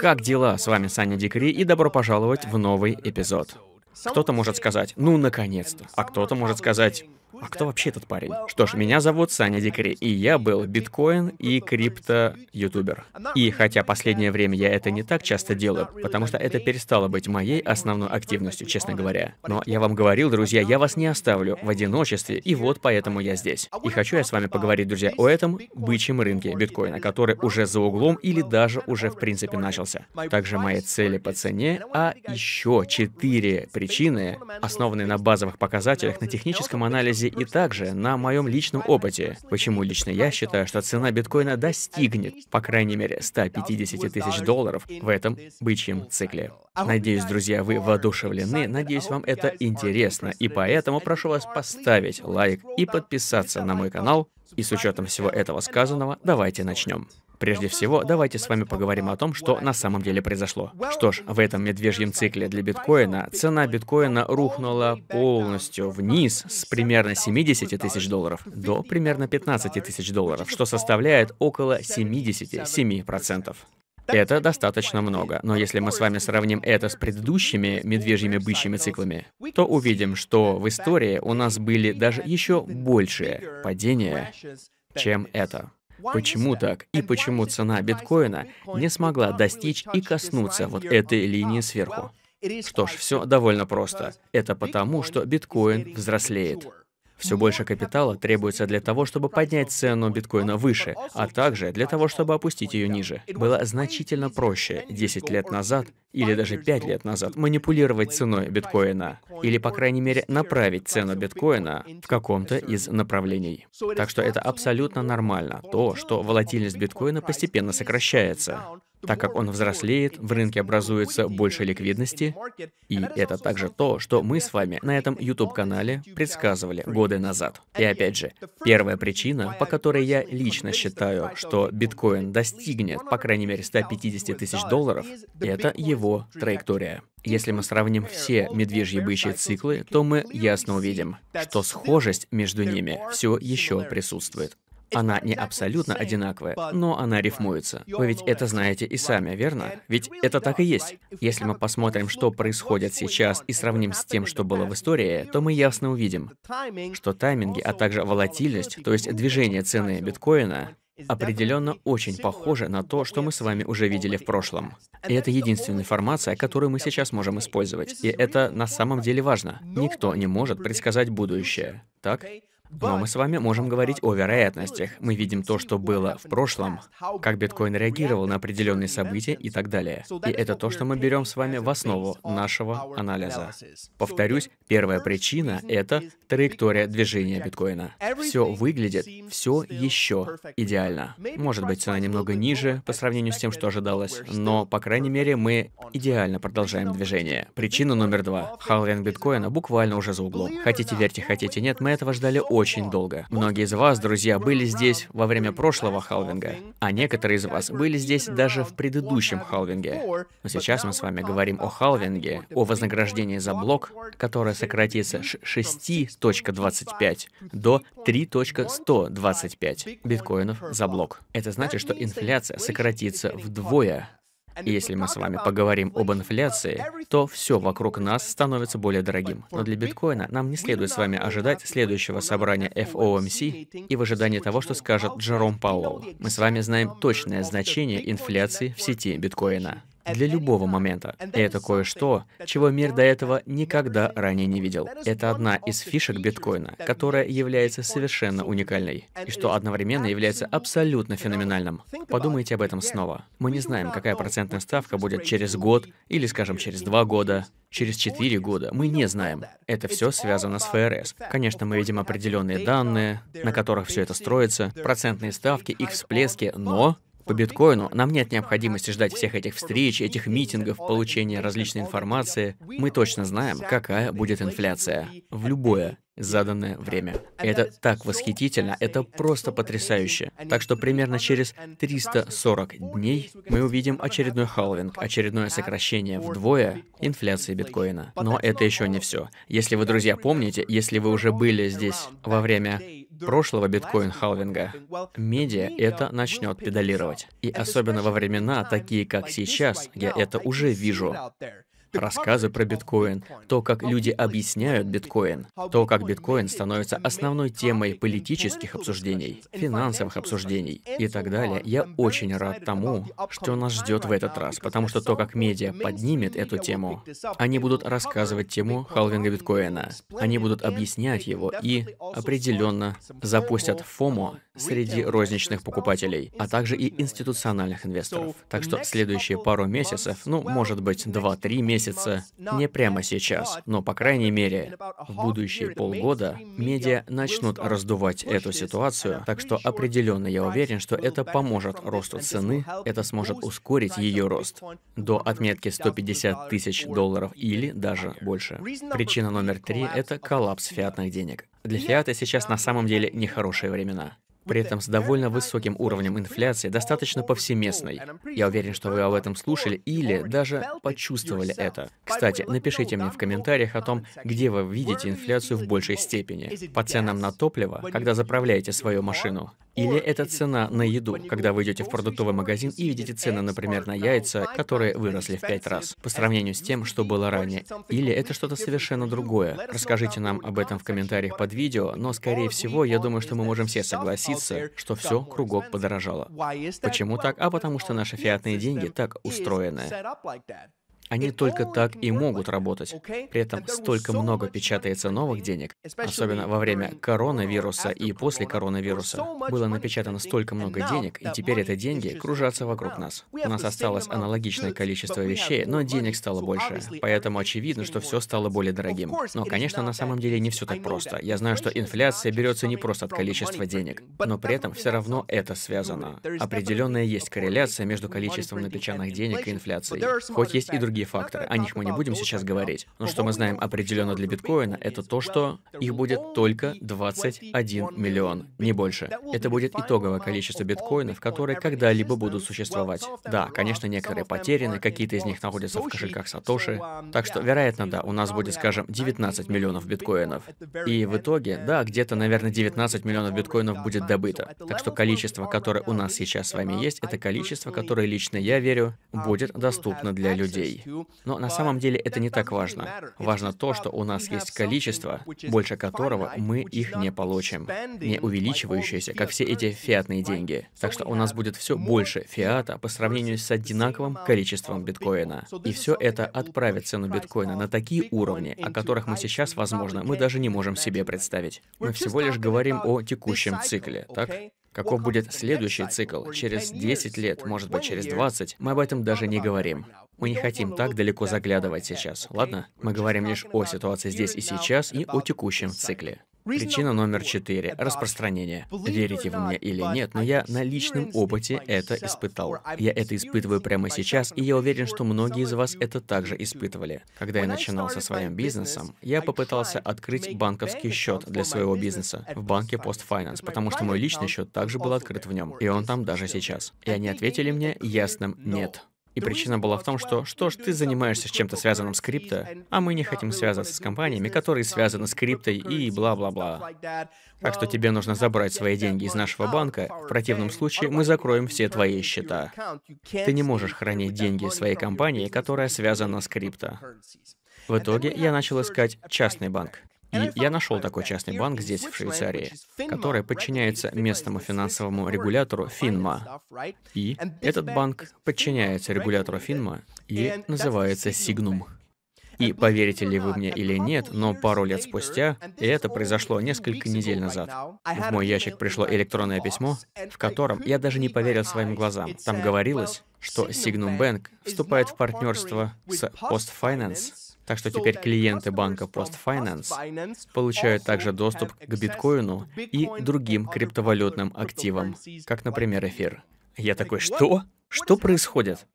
Как дела? С вами Саня Дикари, и добро пожаловать в новый эпизод. Кто-то может сказать, ну, наконец-то. А кто-то может сказать, а кто вообще этот парень? Что ж, меня зовут Саня Дикари, и я был биткоин и крипто-ютубер. И хотя последнее время я это не так часто делаю, потому что это перестало быть моей основной активностью, честно говоря. Но я вам говорил, друзья, я вас не оставлю в одиночестве, и вот поэтому я здесь. И хочу я с вами поговорить, друзья, о этом бычьем рынке биткоина, который уже за углом или даже уже в принципе начался. Также мои цели по цене, а еще четыре причины, основанные на базовых показателях, на техническом анализе анализе и также на моем личном опыте, почему лично я считаю, что цена биткоина достигнет, по крайней мере, 150 тысяч долларов в этом бычьем цикле. Надеюсь, друзья, вы воодушевлены, надеюсь, вам это интересно, и поэтому прошу вас поставить лайк и подписаться на мой канал. И с учетом всего этого сказанного, давайте начнем. Прежде всего, давайте с вами поговорим о том, что на самом деле произошло. Что ж, в этом медвежьем цикле для биткоина цена биткоина рухнула полностью вниз с примерно 70 тысяч долларов до примерно 15 тысяч долларов, что составляет около 77%. Это достаточно много, но если мы с вами сравним это с предыдущими медвежьими бычьими циклами, то увидим, что в истории у нас были даже еще большие падения, чем это. Почему так? И почему цена биткоина не смогла достичь и коснуться вот этой линии сверху? Что ж, все довольно просто. Это потому, что биткоин взрослеет. Все больше капитала требуется для того, чтобы поднять цену биткоина выше, а также для того, чтобы опустить ее ниже. Было значительно проще 10 лет назад или даже 5 лет назад манипулировать ценой биткоина, или, по крайней мере, направить цену биткоина в каком-то из направлений. Так что это абсолютно нормально, то, что волатильность биткоина постепенно сокращается. Так как он взрослеет, в рынке образуется больше ликвидности, и это также то, что мы с вами на этом YouTube-канале предсказывали годы назад. И опять же, первая причина, по которой я лично считаю, что биткоин достигнет, по крайней мере, 150 тысяч долларов, это его траектория. Если мы сравним все медвежьи бычьи циклы, то мы ясно увидим, что схожесть между ними все еще присутствует. Она не абсолютно одинаковая, но она рифмуется. Вы ведь это знаете и сами, верно? Ведь это так и есть. Если мы посмотрим, что происходит сейчас и сравним с тем, что было в истории, то мы ясно увидим, что тайминги, а также волатильность, то есть движение цены биткоина, определенно очень похоже на то, что мы с вами уже видели в прошлом. И это единственная информация, которую мы сейчас можем использовать. И это на самом деле важно. Никто не может предсказать будущее. Так? Но мы с вами можем говорить о вероятностях. Мы видим то, что было в прошлом, как биткоин реагировал на определенные события и так далее. И это то, что мы берем с вами в основу нашего анализа. Повторюсь, первая причина — это траектория движения биткоина. Все выглядит, все еще идеально. Может быть, цена немного ниже по сравнению с тем, что ожидалось, но, по крайней мере, мы идеально продолжаем движение. Причина номер два. Халвинг биткоина буквально уже за углом. Хотите верьте, хотите нет, мы этого ждали очень очень долго. Многие из вас, друзья, были здесь во время прошлого халвинга, а некоторые из вас были здесь даже в предыдущем халвинге. Но сейчас мы с вами говорим о халвинге, о вознаграждении за блок, которое сократится с 6.25 до 3.125 биткоинов за блок. Это значит, что инфляция сократится вдвое если мы с вами поговорим об инфляции, то все вокруг нас становится более дорогим. Но для биткоина нам не следует с вами ожидать следующего собрания FOMC и в ожидании того, что скажет Джером Пауэлл. Мы с вами знаем точное значение инфляции в сети биткоина для любого момента. И это кое-что, чего мир до этого никогда ранее не видел. Это одна из фишек биткоина, которая является совершенно уникальной, и что одновременно является абсолютно феноменальным. Подумайте об этом снова. Мы не знаем, какая процентная ставка будет через год или, скажем, через два года, через четыре года. Мы не знаем. Это все связано с ФРС. Конечно, мы видим определенные данные, на которых все это строится, процентные ставки, их всплески, но по биткоину нам нет необходимости ждать всех этих встреч, этих митингов, получения различной информации. Мы точно знаем, какая будет инфляция в любое заданное время. Это так восхитительно, это просто потрясающе. Так что примерно через 340 дней мы увидим очередной халвинг, очередное сокращение вдвое инфляции биткоина. Но это еще не все. Если вы, друзья, помните, если вы уже были здесь во время прошлого биткоин-халвинга, медиа это начнет педалировать. И особенно во времена, такие как сейчас, я это уже вижу. Рассказы про биткоин, то, как люди объясняют биткоин, то, как биткоин становится основной темой политических обсуждений, финансовых обсуждений и так далее. Я очень рад тому, что нас ждет в этот раз, потому что то, как медиа поднимет эту тему, они будут рассказывать тему халвинга биткоина, они будут объяснять его и определенно запустят ФОМО среди розничных покупателей, а также и институциональных инвесторов. Так что следующие пару месяцев, ну, может быть, 2-3 месяца, месяца, не прямо сейчас, но, по крайней мере, в будущие полгода медиа начнут раздувать эту ситуацию, так что определенно я уверен, что это поможет росту цены, это сможет ускорить ее рост до отметки 150 тысяч долларов или даже больше. Причина номер три – это коллапс фиатных денег. Для фиата сейчас на самом деле нехорошие времена при этом с довольно высоким уровнем инфляции, достаточно повсеместной. Я уверен, что вы об этом слушали или даже почувствовали это. Кстати, напишите мне в комментариях о том, где вы видите инфляцию в большей степени. По ценам на топливо, когда заправляете свою машину. Или это цена на еду, когда вы идете в продуктовый магазин и видите цены, например, на яйца, которые выросли в пять раз, по сравнению с тем, что было ранее. Или это что-то совершенно другое. Расскажите нам об этом в комментариях под видео, но, скорее всего, я думаю, что мы можем все согласиться, что все кругом подорожало. Почему так? А потому что наши фиатные деньги так устроены. Они только так и могут работать. При этом столько много печатается новых денег, особенно во время коронавируса и после коронавируса. Было напечатано столько много денег, и теперь эти деньги кружатся вокруг нас. У нас осталось аналогичное количество вещей, но денег стало больше. Поэтому очевидно, что все стало более дорогим. Но, конечно, на самом деле не все так просто. Я знаю, что инфляция берется не просто от количества денег, но при этом все равно это связано. Определенная есть корреляция между количеством напечатанных денег и инфляцией. Хоть есть и другие другие факторы, о них мы не будем сейчас говорить, но что мы знаем определенно для биткоина, это то, что их будет только 21 миллион, не больше. Это будет итоговое количество биткоинов, которые когда-либо будут существовать. Да, конечно, некоторые потеряны, какие-то из них находятся в кошельках Сатоши, um, так что, вероятно, да, у нас будет, скажем, 19 миллионов биткоинов. И в итоге, uh, да, где-то, наверное, 19 миллионов uh, биткоинов uh, будет добыто. Так что количество, которое у нас сейчас с вами есть, это количество, которое лично я верю, будет доступно для людей. Но на самом деле это не так важно. Важно то, что у нас есть количество, больше которого мы их не получим, не увеличивающееся, как все эти фиатные деньги. Так что у нас будет все больше фиата по сравнению с одинаковым количеством биткоина. И все это отправит цену биткоина на такие уровни, о которых мы сейчас, возможно, мы даже не можем себе представить. Мы всего лишь говорим о текущем цикле, так? Каков будет следующий цикл через 10 лет, может быть, через 20, мы об этом даже не говорим. Мы не хотим так далеко заглядывать сейчас, ладно? Мы говорим лишь о ситуации здесь и сейчас и о текущем цикле. Причина номер четыре – распространение. Верите вы мне или нет, но я на личном опыте это испытал. Я это испытываю прямо сейчас, и я уверен, что многие из вас это также испытывали. Когда я начинал со своим бизнесом, я попытался открыть банковский счет для своего бизнеса в банке Post Finance, потому что мой личный счет также был открыт в нем, и он там даже сейчас. И они ответили мне ясным «нет». И причина была в том, что «Что ж ты занимаешься чем-то связанным с крипто, а мы не хотим связаться с компаниями, которые связаны с крипто и бла-бла-бла». Так что тебе нужно забрать свои деньги из нашего банка, в противном случае мы закроем все твои счета. Ты не можешь хранить деньги своей компании, которая связана с крипто. В итоге я начал искать частный банк. И я нашел такой частный банк здесь, в Швейцарии, который подчиняется местному финансовому регулятору Финма. И этот банк подчиняется регулятору Финма и называется Сигнум. И поверите ли вы мне или нет, но пару лет спустя, и это произошло несколько недель назад, в мой ящик пришло электронное письмо, в котором я даже не поверил своим глазам. Там говорилось, что Signum Bank вступает в партнерство с Post Finance, так что теперь клиенты банка PostFinance получают также доступ к биткоину и другим криптовалютным активам, как, например, эфир. Я такой, что? Что происходит?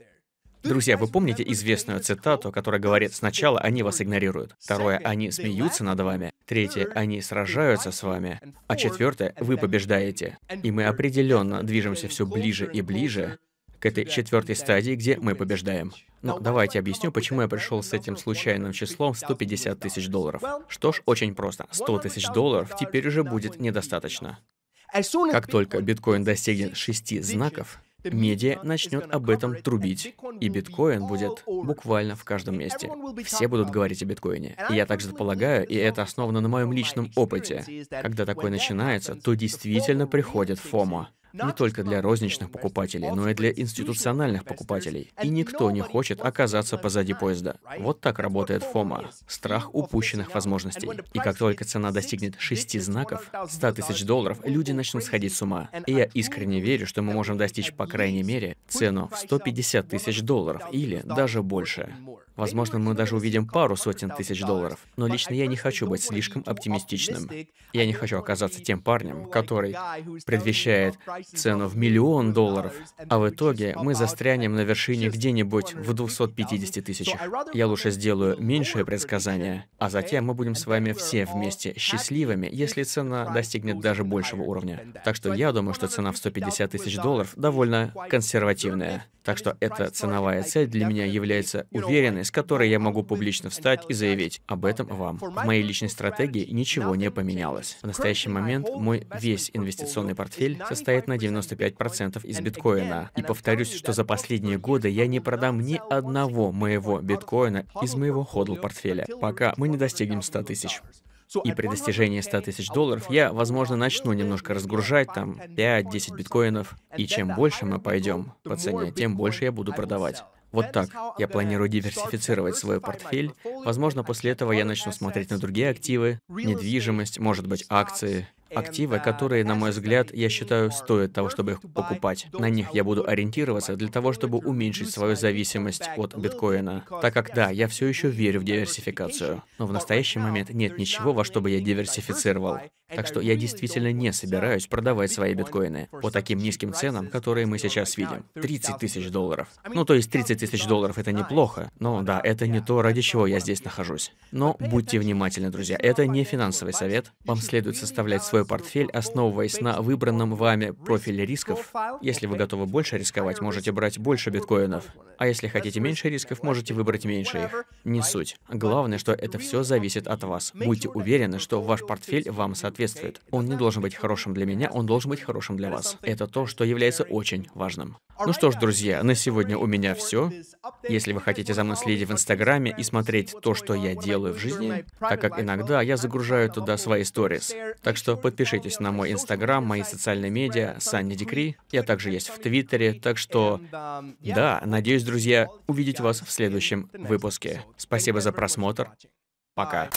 Друзья, вы помните известную цитату, которая говорит, сначала они вас игнорируют, второе, они смеются над вами, третье, они сражаются с вами, а четвертое, вы побеждаете. И мы определенно движемся все ближе и ближе к этой четвертой стадии, где мы побеждаем. Но ну, давайте объясню, почему я пришел с этим случайным числом 150 тысяч долларов. Что ж, очень просто. 100 тысяч долларов теперь уже будет недостаточно. Как только биткоин достигнет шести знаков, медиа начнет об этом трубить, и биткоин будет буквально в каждом месте. Все будут говорить о биткоине. И я также полагаю, и это основано на моем личном опыте, когда такое начинается, то действительно приходит фома не только для розничных покупателей, но и для институциональных покупателей. И никто не хочет оказаться позади поезда. Вот так работает ФОМА. Страх упущенных возможностей. И как только цена достигнет шести знаков, 100 тысяч долларов, люди начнут сходить с ума. И я искренне верю, что мы можем достичь, по крайней мере, цену в 150 тысяч долларов или даже больше. Возможно, мы даже увидим пару сотен тысяч долларов. Но лично я не хочу быть слишком оптимистичным. Я не хочу оказаться тем парнем, который предвещает цену в миллион долларов, а в итоге мы застрянем на вершине где-нибудь в 250 тысячах. Я лучше сделаю меньшее предсказание, а затем мы будем с вами все вместе счастливыми, если цена достигнет даже большего уровня. Так что я думаю, что цена в 150 тысяч долларов довольно консервативная. Так что эта ценовая цель для меня является уверенность, с которой я могу публично встать и заявить об этом вам. В моей личной стратегии ничего не поменялось. В настоящий момент мой весь инвестиционный портфель состоит на 95% из биткоина. И повторюсь, что за последние годы я не продам ни одного моего биткоина из моего ходл портфеля, пока мы не достигнем 100 тысяч. И при достижении 100 тысяч а долларов я, возможно, начну немножко разгружать там 5-10 биткоинов. И чем больше мы пойдем по цене, тем больше я буду продавать. Вот так. Я планирую диверсифицировать свой портфель. Возможно, после этого я начну смотреть на другие активы, недвижимость, может быть, акции, активы, которые, на мой взгляд, я считаю, стоят того, чтобы их покупать. На них я буду ориентироваться для того, чтобы уменьшить свою зависимость от биткоина. Так как да, я все еще верю в диверсификацию, но в настоящий момент нет ничего, во что бы я диверсифицировал. Так что я действительно не собираюсь продавать свои биткоины по таким низким ценам, которые мы сейчас видим. 30 тысяч долларов. Ну, то есть 30 тысяч долларов это неплохо, но да, это не то, ради чего я здесь нахожусь. Но будьте внимательны, друзья, это не финансовый совет. Вам следует составлять свой свой портфель, основываясь на выбранном вами профиле рисков. Если вы готовы больше рисковать, можете брать больше биткоинов. А если хотите меньше рисков, можете выбрать меньше их. Не суть. Главное, что это все зависит от вас. Будьте уверены, что ваш портфель вам соответствует. Он не должен быть хорошим для меня, он должен быть хорошим для вас. Это то, что является очень важным. Ну что ж, друзья, на сегодня у меня все. Если вы хотите за мной следить в Инстаграме и смотреть то, что я делаю в жизни, так как иногда я загружаю туда свои сторис. Так что Подпишитесь на мой инстаграм, мои социальные медиа, Санни Дикри. Я также есть в Твиттере, так что да, надеюсь, друзья, увидеть вас в следующем выпуске. Спасибо за просмотр. Пока.